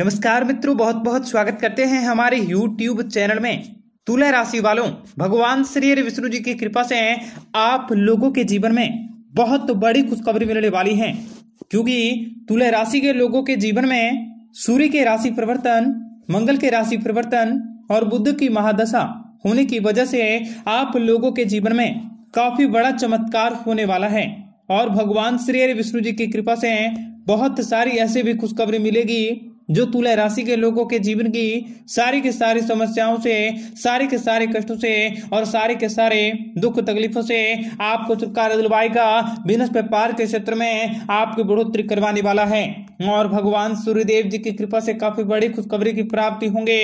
नमस्कार मित्रों बहुत बहुत स्वागत करते हैं हमारे YouTube चैनल में तुला राशि वालों भगवान श्री विष्णु जी की कृपा से आप लोगों के जीवन में बहुत बड़ी खुशखबरी मिलने वाली है क्योंकि तुला राशि के लोगों के जीवन में सूर्य के राशि परिवर्तन मंगल के राशि परिवर्तन और बुद्ध की महादशा होने की वजह से आप लोगों के जीवन में काफी बड़ा चमत्कार होने वाला है और भगवान श्री विष्णु जी की कृपा से बहुत सारी ऐसी भी खुशखबरी मिलेगी जो तुला राशि के लोगों के जीवन की सारी की सारी समस्याओं से सारे के सारे कष्टों से और सारे के सारे दुख तकलीफों से आपको छुटकारा दिलवाएगा बिजनेस व्यापार के क्षेत्र में आपकी बढ़ोतरी करवाने वाला है और भगवान सूर्यदेव जी की कृपा से काफी बड़ी खुशखबरी की प्राप्ति होंगे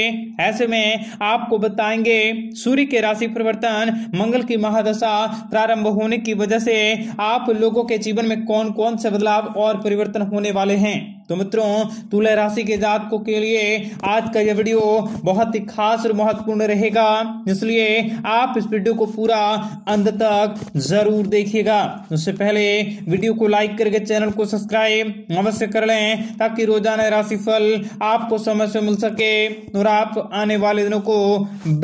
ऐसे में आपको बताएंगे सूर्य के राशि परिवर्तन मंगल की महादशा प्रारंभ होने की वजह से आप लोगों के जीवन में कौन कौन से बदलाव और परिवर्तन होने वाले हैं तो मित्रों तुला राशि के जातकों के लिए आज का यह वीडियो बहुत ही खास और महत्वपूर्ण रहेगा इसलिए आप इस वीडियो को पूरा अंत तक जरूर देखिएगा उससे पहले वीडियो को लाइक करके चैनल को सब्सक्राइब अवश्य कर लें ताकि रोजाना राशि फल आपको समय से मिल सके और आप आने वाले दिनों को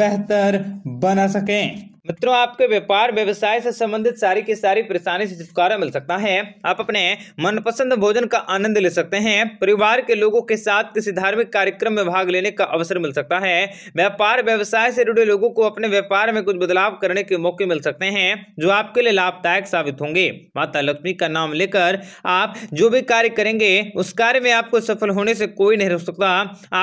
बेहतर बना सकें मित्रों आपके व्यापार व्यवसाय से संबंधित सारी की सारी परेशानी से छुटकारा मिल सकता है आप अपने मनपसंद भोजन का आनंद ले सकते हैं परिवार के लोगों के साथ किसी धार्मिक कार्यक्रम में भाग लेने का अवसर मिल सकता है व्यापार व्यवसाय से जुड़े लोगों को अपने व्यापार में कुछ बदलाव करने के मौके मिल सकते हैं जो आपके लिए लाभदायक साबित होंगे माता लक्ष्मी का नाम लेकर आप जो भी कार्य करेंगे उस कार्य में आपको सफल होने से कोई नहीं रोक सकता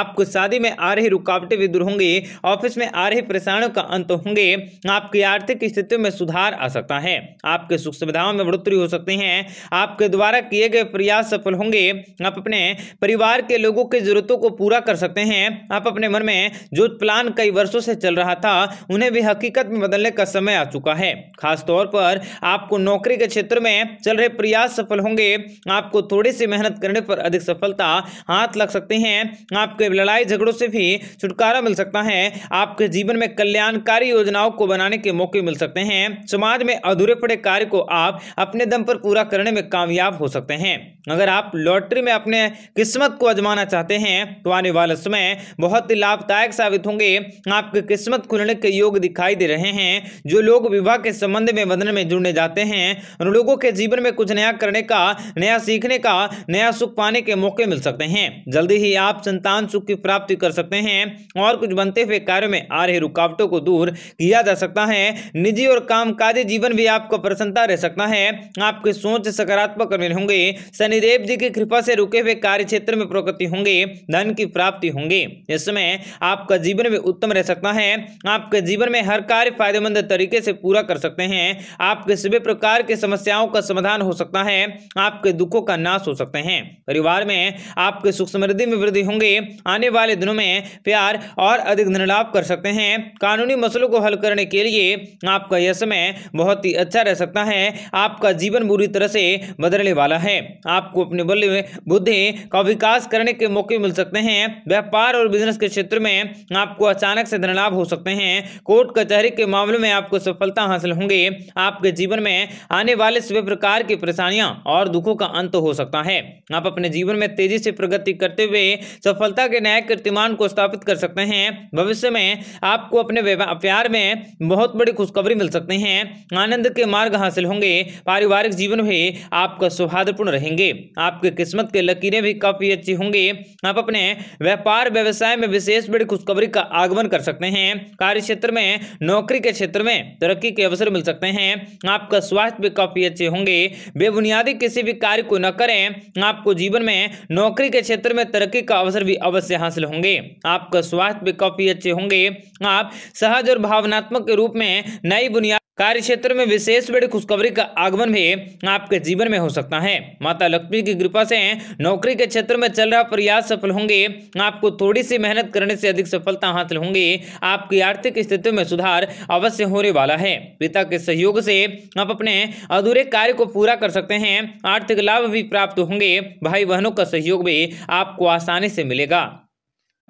आपको शादी में आ रही रुकावटें भी दूर होंगी ऑफिस में आ रही परेशानियों का अंत होंगे आप आपकी आर्थिक स्थिति में सुधार आ सकता है आपके सुख सुविधाओं में बढ़ोतरी हो सकती है आपके द्वारा किए गए प्रयास सफल होंगे आप अपने परिवार के लोगों की जरूरतों को पूरा कर सकते हैं आप अपने मन में जो प्लान कई वर्षों से चल रहा था उन्हें भी हकीकत में बदलने का समय आ चुका है खासतौर पर आपको नौकरी के क्षेत्र में चल रहे प्रयास सफल होंगे आपको थोड़ी सी मेहनत करने पर अधिक सफलता हाथ लग सकती है आपके लड़ाई झगड़ों से भी छुटकारा मिल सकता है आपके जीवन में कल्याणकारी योजनाओं को बनाने के मौके मिल सकते हैं समाज में अधूरे पड़े कार्य को आप अपने दम पर पूरा करने में कामयाब हो सकते हैं अगर आप लॉटरी में अपने किस्मत को आजमाना चाहते हैं तो आने वाला समय बहुत ही लाभदायक साबित होंगे आपकी किस्मत खुलने के योग दिखाई दे रहे हैं जो लोग विवाह के संबंध में बंधन में जुड़ने जाते हैं उन लोगों के जीवन में कुछ नया करने का नया सीखने का नया सुख पाने के मौके मिल सकते हैं जल्दी ही आप संतान सुख की प्राप्ति कर सकते हैं और कुछ बनते हुए कार्यों में आ रही रुकावटों को दूर किया जा सकता है है निजी और कामकाजी जीवन भी आपको प्रसन्नता रह सकता है आपकी सोच सकारात्मक होंगे शनिदेव जी की कृपा से रुके हुए कार्य क्षेत्र में प्रगति होंगे धन की प्राप्ति होंगे इसमें आपका जीवन भी उत्तम रह सकता है आपके जीवन में हर कार्य फायदेमंद तरीके से पूरा कर सकते हैं आपके सभी प्रकार की समस्याओं का समाधान हो सकता है आपके दुखों का नाश हो सकते हैं परिवार में आपके सुख समृद्धि में वृद्धि होंगे आने वाले दिनों में प्यार और अधिक धन लाभ कर सकते हैं कानूनी मसलों को हल करने के लिए आपका यह समय बहुत ही अच्छा रह सकता है आपका जीवन बुरी तरह से बदलने वाला है आपको अपने बल बुद्धि का विकास करने के मौके मिल सकते हैं व्यापार और बिजनेस के क्षेत्र में आपको अचानक से धनलाभ हो सकते हैं कोर्ट कचहरी के मामले में आपको सफलता हासिल होंगे आपके जीवन में आने वाले सभी प्रकार की परेशानियां और दुखों का अंत हो सकता है आप अपने जीवन में तेजी से प्रगति करते हुए सफलता के नए कीर्तिमान को स्थापित कर सकते हैं भविष्य में आपको अपने प्यार में बहुत बहुत बड़ी खुशखबरी मिल सकते हैं आनंद के मार्ग हासिल होंगे पारिवारिक जीवन में आपका सौहार्दपूर्ण रहेंगे आपकी किस्मत के लकीरें भी काफ़ी अच्छी होंगे आप अपने व्यापार व्यवसाय में विशेष बड़ी खुशखबरी का आगमन कर सकते हैं कार्य क्षेत्र में नौकरी के क्षेत्र में तरक्की के अवसर मिल सकते हैं आपका स्वास्थ्य भी काफ़ी अच्छे होंगे बेबुनियादी किसी भी कार्य को न करें आपको जीवन में नौकरी के क्षेत्र में तरक्की का अवसर भी अवश्य हासिल होंगे आपका स्वास्थ्य भी काफ़ी अच्छे होंगे आप सहज और भावनात्मक के रूप रूप में नई बुनियाद कार्य क्षेत्र में विशेष बड़ी खुशखबरी का आगमन भी आपके जीवन में हो सकता है माता लक्ष्मी की कृपा से नौकरी के क्षेत्र में चल रहा प्रयास सफल होंगे आपको थोड़ी सी मेहनत करने से अधिक सफलता हासिल होंगी आपकी आर्थिक स्थिति में सुधार अवश्य होने वाला है पिता के सहयोग से आप अपने अधूरे कार्य को पूरा कर सकते हैं आर्थिक लाभ भी प्राप्त होंगे भाई बहनों का सहयोग भी आपको आसानी से मिलेगा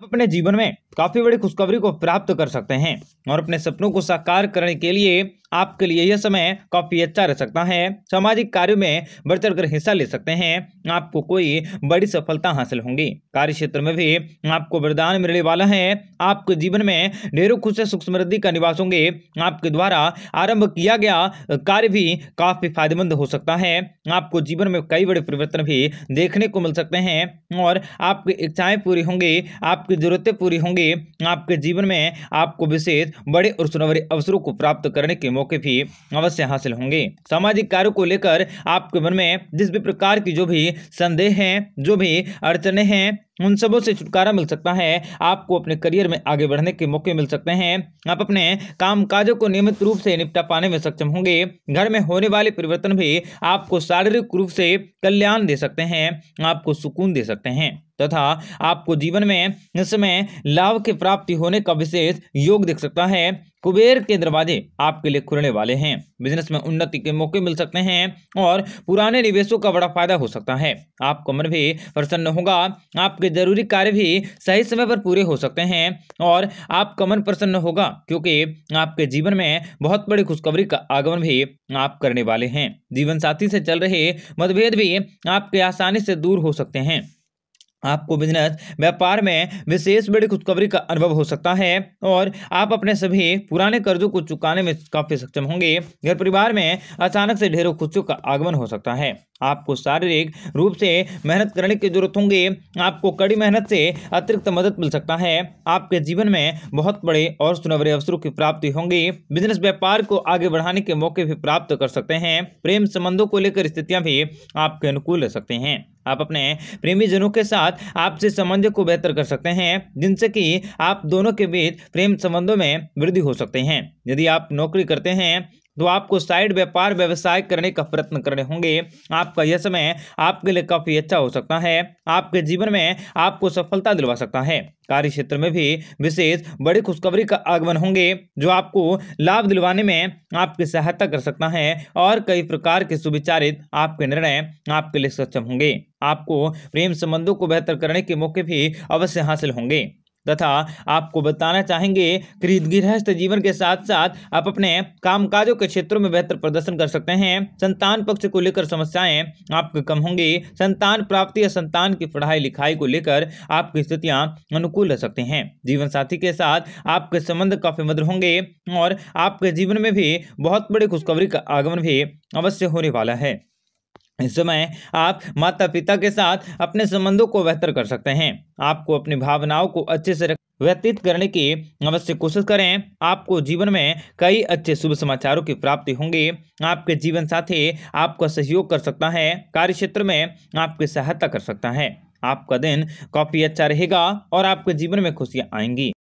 अपने जीवन में काफ़ी बड़ी खुशखबरी को प्राप्त कर सकते हैं और अपने सपनों को साकार करने के लिए आपके लिए यह समय काफ़ी अच्छा रह सकता है सामाजिक कार्यों में बढ़ चढ़ कर हिस्सा ले सकते हैं आपको कोई बड़ी सफलता हासिल होंगी कार्य क्षेत्र में भी आपको वरदान मिलने वाला है आपके जीवन में ढेरों खुश सुख समृद्धि का निवास होंगे आपके द्वारा आरंभ किया गया कार्य भी काफ़ी फायदेमंद हो सकता है आपको जीवन में कई बड़े परिवर्तन भी देखने को मिल सकते हैं और आपकी इच्छाएं पूरी होंगी आपकी जरूरतें पूरी होंगी से आपके जीवन में आपको विशेष बड़े और सुनवरे अवसरों को प्राप्त करने के मौके भी अवश्य हासिल होंगे सामाजिक कार्य को लेकर आपके मन में जिस भी प्रकार की जो भी संदेह हैं जो भी अड़चने हैं उन सबों से छुटकारा मिल सकता है आपको अपने करियर में आगे बढ़ने के मौके मिल सकते हैं आप अपने काम काजों को नियमित रूप से निपटा पाने में सक्षम होंगे घर में होने वाले परिवर्तन भी आपको शारीरिक रूप से कल्याण दे सकते हैं आपको सुकून दे सकते हैं तथा आपको जीवन में इस समय लाभ की प्राप्ति होने का विशेष योग दिख सकता है कुबेर के दरवाजे आपके लिए खुलने वाले हैं बिजनेस में उन्नति के मौके मिल सकते हैं और पुराने निवेशों का बड़ा फायदा हो सकता है आपका मन भी प्रसन्न होगा आपके जरूरी कार्य भी सही समय पर पूरे हो सकते हैं और आपका मन प्रसन्न होगा क्योंकि आपके जीवन में बहुत बड़ी खुशखबरी का आगमन भी आप करने वाले हैं जीवन साथी से चल रहे मतभेद भी आपके आसानी से दूर हो सकते हैं आपको बिजनेस व्यापार में विशेष बड़ी खुशखबरी का अनुभव हो सकता है और आप अपने सभी पुराने कर्जों को चुकाने में काफ़ी सक्षम होंगे घर परिवार में अचानक से ढेरों खुशियों का आगमन हो सकता है आपको शारीरिक रूप से मेहनत करने की जरूरत होंगी आपको कड़ी मेहनत से अतिरिक्त मदद मिल सकता है आपके जीवन में बहुत बड़े और सुनवरे अवसरों की प्राप्ति होंगी बिजनेस व्यापार को आगे बढ़ाने के मौके भी प्राप्त कर सकते हैं प्रेम संबंधों को लेकर स्थितियाँ भी आपके अनुकूल रह सकते हैं आप अपने प्रेमी जनों के साथ आपसे संबंध को बेहतर कर सकते हैं जिनसे कि आप दोनों के बीच प्रेम संबंधों में वृद्धि हो सकते हैं यदि आप नौकरी करते हैं तो आपको साइड व्यापार व्यवसाय करने का प्रयत्न करने होंगे आपका यह समय आपके लिए काफ़ी अच्छा हो सकता है आपके जीवन में आपको सफलता दिलवा सकता है कार्य क्षेत्र में भी विशेष बड़ी खुशखबरी का आगमन होंगे जो आपको लाभ दिलवाने में आपकी सहायता कर सकता है और कई प्रकार के सुविचारित आपके निर्णय आपके लिए सक्षम होंगे आपको प्रेम संबंधों को बेहतर करने के मौके भी अवश्य हासिल होंगे तथा आपको बताना चाहेंगे कि गृहस्थ जीवन के साथ साथ आप अपने कामकाजों के क्षेत्रों में बेहतर प्रदर्शन कर सकते हैं संतान पक्ष को लेकर समस्याएं आपके कम होंगी संतान प्राप्ति या संतान की पढ़ाई लिखाई को लेकर आपकी स्थितियां अनुकूल रह सकते हैं जीवन साथी के साथ आपके संबंध काफी मधुर होंगे और आपके जीवन में भी बहुत बड़ी खुशखबरी का आगमन भी अवश्य होने वाला है इस समय आप माता पिता के साथ अपने संबंधों को बेहतर कर सकते हैं आपको अपनी भावनाओं को अच्छे से व्यतीत करने की अवश्य कोशिश करें आपको जीवन में कई अच्छे शुभ समाचारों की प्राप्ति होंगी आपके जीवन साथी आपका सहयोग कर सकता है कार्य क्षेत्र में आपकी सहायता कर सकता है आपका दिन काफ़ी अच्छा रहेगा और आपके जीवन में खुशियाँ आएंगी